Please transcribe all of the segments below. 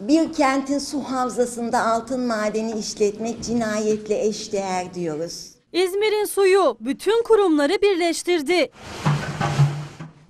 Bir kentin su havzasında altın madeni işletmek cinayetle eşdeğer diyoruz. İzmir'in suyu bütün kurumları birleştirdi.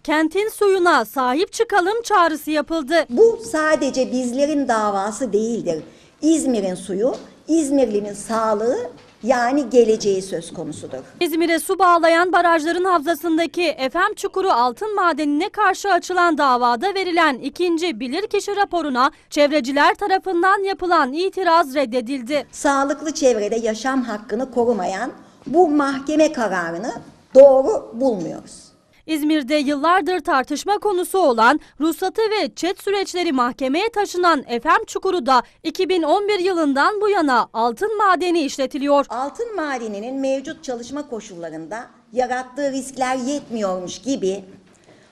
Kentin suyuna sahip çıkalım çağrısı yapıldı. Bu sadece bizlerin davası değildir. İzmir'in suyu, İzmirli'nin sağlığı yani geleceği söz konusudur. İzmir'e su bağlayan barajların havzasındaki Efem Çukuru altın madenine karşı açılan davada verilen ikinci bilirkişi raporuna çevreciler tarafından yapılan itiraz reddedildi. Sağlıklı çevrede yaşam hakkını korumayan bu mahkeme kararını doğru bulmuyoruz. İzmir'de yıllardır tartışma konusu olan ruhsatı ve çet süreçleri mahkemeye taşınan Efem Çukuru da 2011 yılından bu yana altın madeni işletiliyor. Altın madeninin mevcut çalışma koşullarında yarattığı riskler yetmiyormuş gibi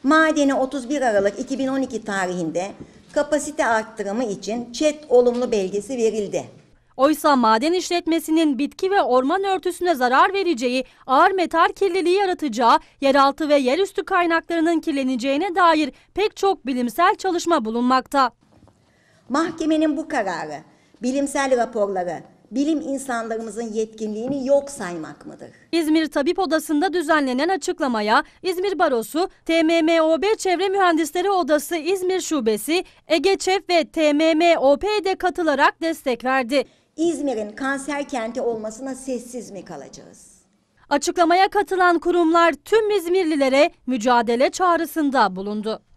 madeni 31 Aralık 2012 tarihinde kapasite arttırımı için çet olumlu belgesi verildi. Oysa maden işletmesinin bitki ve orman örtüsüne zarar vereceği, ağır metal kirliliği yaratacağı, yeraltı ve yerüstü kaynaklarının kirleneceğine dair pek çok bilimsel çalışma bulunmakta. Mahkemenin bu kararı, bilimsel raporları, bilim insanlarımızın yetkinliğini yok saymak mıdır? İzmir Tabip Odası'nda düzenlenen açıklamaya İzmir Barosu, TMMOB Çevre Mühendisleri Odası İzmir Şubesi, EGÇEF ve TMMOP'de katılarak destek verdi. İzmir'in kanser kenti olmasına sessiz mi kalacağız? Açıklamaya katılan kurumlar tüm İzmirlilere mücadele çağrısında bulundu.